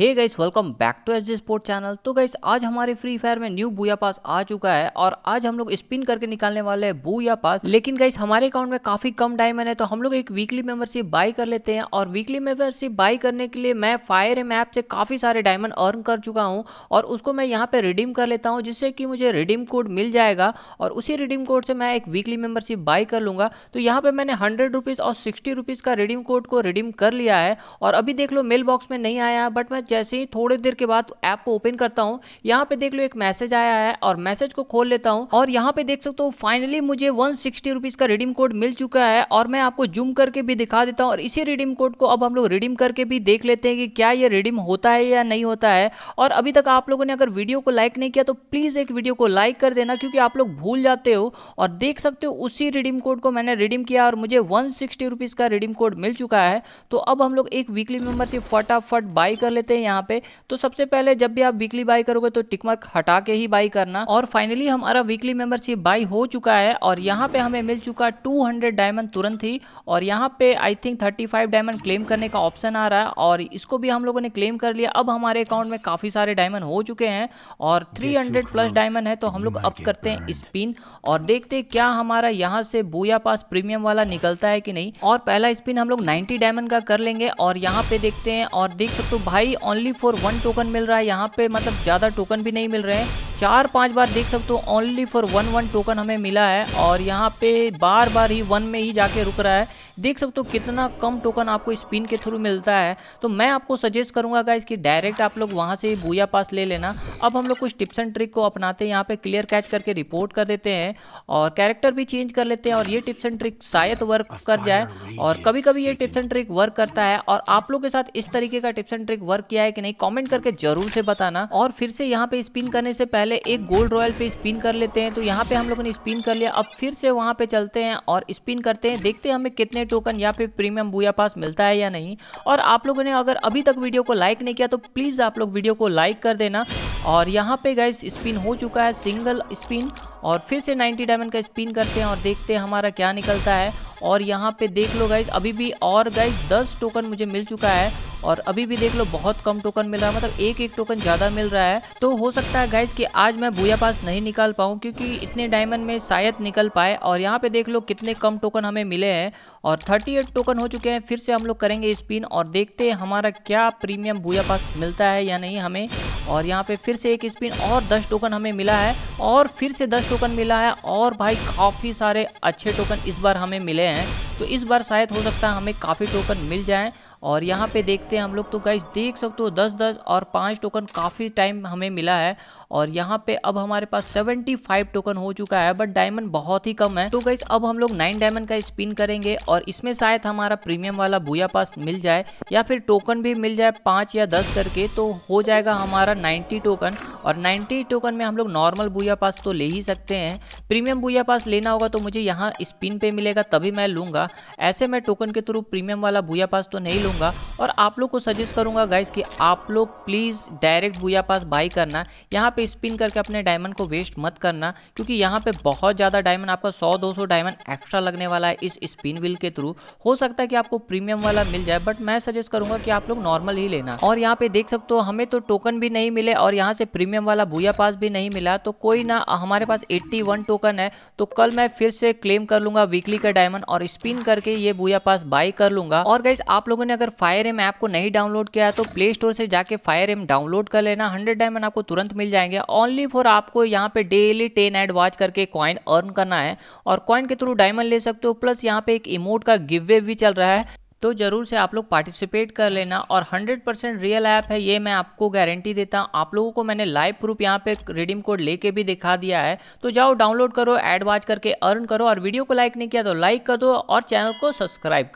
hey guys welcome back to S sport channel तो guys आज हमारे फ्री फायर में न्यू बुया पास आ चुका है और आज हम लोग स्पिन करके निकालने वाले हैं बुया पास लेकिन गाइस हमारे अकाउंट में काफी कम डायमंड है तो हम लोग एक वीकली मेंबरशिप बाय कर लेते हैं और वीकली मेंबरशिप बाई करने के लिए मैं फायर एम ऐप से काफी सारे डायमंड अर्न कर चुका हूँ और उसको मैं यहाँ पे रिडीम कर लेता हूँ जिससे कि मुझे रिडीम कोड मिल जाएगा और उसी रिडीम कोड से मैं एक वीकली मेंबरशिप बाय कर लूंगा तो यहाँ पे मैंने हंड्रेड रुपीज और सिक्सटी रुपीज का रिडीम कोड को रिडीम कर लिया है और अभी देख लो मेल बॉक्स में नहीं आया बट मैं जैसे ही थोड़े देर के बाद ऐप को ओपन करता हूँ यहाँ पे देख लो एक मैसेज आया है और मैसेज को खोल लेता हूँ और यहाँ पे देख सकते हो फाइनली मुझे वन का रिडीम कोड मिल चुका है और मैं आपको जूम करके भी दिखा देता हूँ और इसी रिडीम कोड को अब हम लोग रिडीम करके भी देख लेते हैं कि क्या ये रिडीम होता है या नहीं होता है और अभी तक आप लोगों ने अगर वीडियो को लाइक नहीं किया तो प्लीज़ एक वीडियो को लाइक कर देना क्योंकि आप लोग भूल जाते हो और देख सकते हो उसी रिडीम कोड को मैंने रिडीम किया और मुझे वन सिक्सटी का रिडीम कोड मिल चुका है तो अब हम लोग एक वीकली मेम्बर से फटाफट बाई कर लेते मिलते हैं यहाँ पे तो सबसे पहले जब भी आप वीकली बाई करोगे तो टिकमार्क हटा के ही बाई करना और फाइनली हमारा वीकली मेंबरशिप बाई हो चुका है और यहाँ पे हमें मिल चुका टू डायमंड तुरंत ही और यहाँ पे I think thirty diamond claim करने का ऑप्शन आ रहा है और इसको भी हम लोगों ने क्लेम कर लिया अब हमारे अकाउंट में काफ़ी सारे डायमंड हो चुके हैं और थ्री प्लस डायमंड है तो हम लोग अब करते हैं स्पिन और देखते क्या हमारा यहाँ से बूया पास प्रीमियम वाला निकलता है कि नहीं और पहला स्पिन हम लोग 90 डायमंड का कर लेंगे और यहाँ पे देखते हैं और देख सकते हो भाई ओनली फॉर वन टोकन मिल रहा है यहाँ पे मतलब ज़्यादा टोकन भी नहीं मिल रहे हैं चार पांच बार देख सकते हो only for one one token हमें मिला है और यहाँ पे बार बार ही वन में ही जाके रुक रहा है देख सकते हो कितना कम टोकन आपको स्पिन के थ्रू मिलता है तो मैं आपको सजेस्ट करूंगा गाइस कि डायरेक्ट आप लोग वहाँ से ही बूया पास ले लेना अब हम लोग कुछ टिप्स एंड ट्रिक को अपनाते हैं यहाँ पे क्लियर कैच करके रिपोर्ट कर देते हैं और कैरेक्टर भी चेंज कर लेते हैं और ये टिप्स एंड ट्रिक शायद वर्क कर जाए और कभी कभी ये टिप्स एंड ट्रिक वर्क करता है और आप लोग के साथ इस तरीके का टिप्स एंड ट्रिक वर्क किया है कि नहीं कॉमेंट करके जरूर से बताना और फिर से यहाँ पे स्पिन करने से पहले पहले एक गोल्ड रॉयल पे स्पिन कर लेते हैं तो यहाँ पे हम लोगों ने स्पिन कर लिया अब फिर से वहाँ पे चलते हैं और स्पिन करते हैं देखते हैं हमें कितने टोकन यहाँ पे प्रीमियम बुया पास मिलता है या नहीं और आप लोगों ने अगर अभी तक वीडियो को लाइक नहीं किया तो प्लीज़ आप लोग वीडियो को लाइक कर देना और यहाँ पे गाइस स्पिन हो चुका है सिंगल स्पिन और फिर से 90 डायमंड का स्पिन करते हैं और देखते हैं हमारा क्या निकलता है और यहाँ पे देख लो गाइज अभी भी और गाइज 10 टोकन मुझे मिल चुका है और अभी भी देख लो बहुत कम टोकन मिल रहा है मतलब एक एक टोकन ज़्यादा मिल रहा है तो हो सकता है गाइज कि आज मैं भूया पास नहीं निकाल पाऊँ क्योंकि इतने डायमंड में शायद निकल पाए और यहाँ पे देख लो कितने कम टोकन हमें मिले हैं और 38 टोकन हो चुके हैं फिर से हम लोग करेंगे स्पिन और देखते हैं हमारा क्या प्रीमियम भूया पास मिलता है या नहीं हमें और यहाँ पे फिर से एक स्पिन और 10 टोकन हमें मिला है और फिर से 10 टोकन मिला है और भाई काफ़ी सारे अच्छे टोकन इस बार हमें मिले हैं तो इस बार शायद हो सकता है हमें काफ़ी टोकन मिल जाएँ और यहाँ पे देखते हैं हम लोग तो गाइज देख सकते हो दस दस और पाँच टोकन काफ़ी टाइम हमें मिला है और यहाँ पे अब हमारे पास सेवेंटी फाइव टोकन हो चुका है बट डायमंड बहुत ही कम है तो गाइज अब हम लोग नाइन डायमंड का स्पिन करेंगे और इसमें शायद हमारा प्रीमियम वाला भूया पास मिल जाए या फिर टोकन भी मिल जाए पाँच या दस करके तो हो जाएगा हमारा नाइन्टी टोकन और नाइन्टी टोकन में हम लोग नॉर्मल भूया पास तो ले ही सकते हैं प्रीमियम भूया पास लेना होगा तो मुझे यहाँ स्पिन पे मिलेगा तभी मैं लूँगा ऐसे मैं टोकन के थ्रू प्रीमियम वाला भूया पास तो नहीं लूँगा और आप लोग को सजेस्ट करूँगा गाइस कि आप लोग प्लीज़ डायरेक्ट भूया पास बाई करना यहाँ पे पे स्पिन करके अपने डायमंड को वेस्ट मत करना क्योंकि यहाँ पे बहुत ज़्यादा डायमंड आपका 100-200 डायमंड एक्स्ट्रा लगने वाला है इस स्पिन व्हील के थ्रू हो सकता है कि आपको प्रीमियम वाला मिल जाए बट मैं सजेस्ट करूंगा कि आप लोग नॉर्मल ही लेना और यहाँ पे देख सकते हो हमें तो टोकन भी नहीं मिले और यहाँ से प्रीमियम वाला भूया पास भी नहीं मिला तो कोई ना हमारे पास एट्टी टोकन है तो कल मैं फिर से क्लेम कर लूंगा वीकली का डायमंड और स्पिन करके ये भूया पास बाई कर लूंगा और गाइज आप लोगों ने अगर फायर एम ऐप को नहीं डाउनलोड किया है तो प्ले स्टोर से जाके फायर एम डाउनलोड कर लेना हंड्रेड डायमंड आपको तुरंत मिल जाएंगे जाएंगे ओनली फॉर आपको यहाँ पे डेली टेन एड वॉच करके कॉइन अर्न करना है और कॉइन के थ्रू डायमंड ले सकते हो प्लस यहाँ पे एक इमोट का गिव वे भी चल रहा है तो ज़रूर से आप लोग पार्टिसिपेट कर लेना और 100% रियल ऐप है ये मैं आपको गारंटी देता हूँ आप लोगों को मैंने लाइव प्रूफ यहाँ पे रिडीम कोड लेके भी दिखा दिया है तो जाओ डाउनलोड करो एड वॉच करके अर्न करो और वीडियो को लाइक नहीं किया तो लाइक कर दो और चैनल को सब्सक्राइब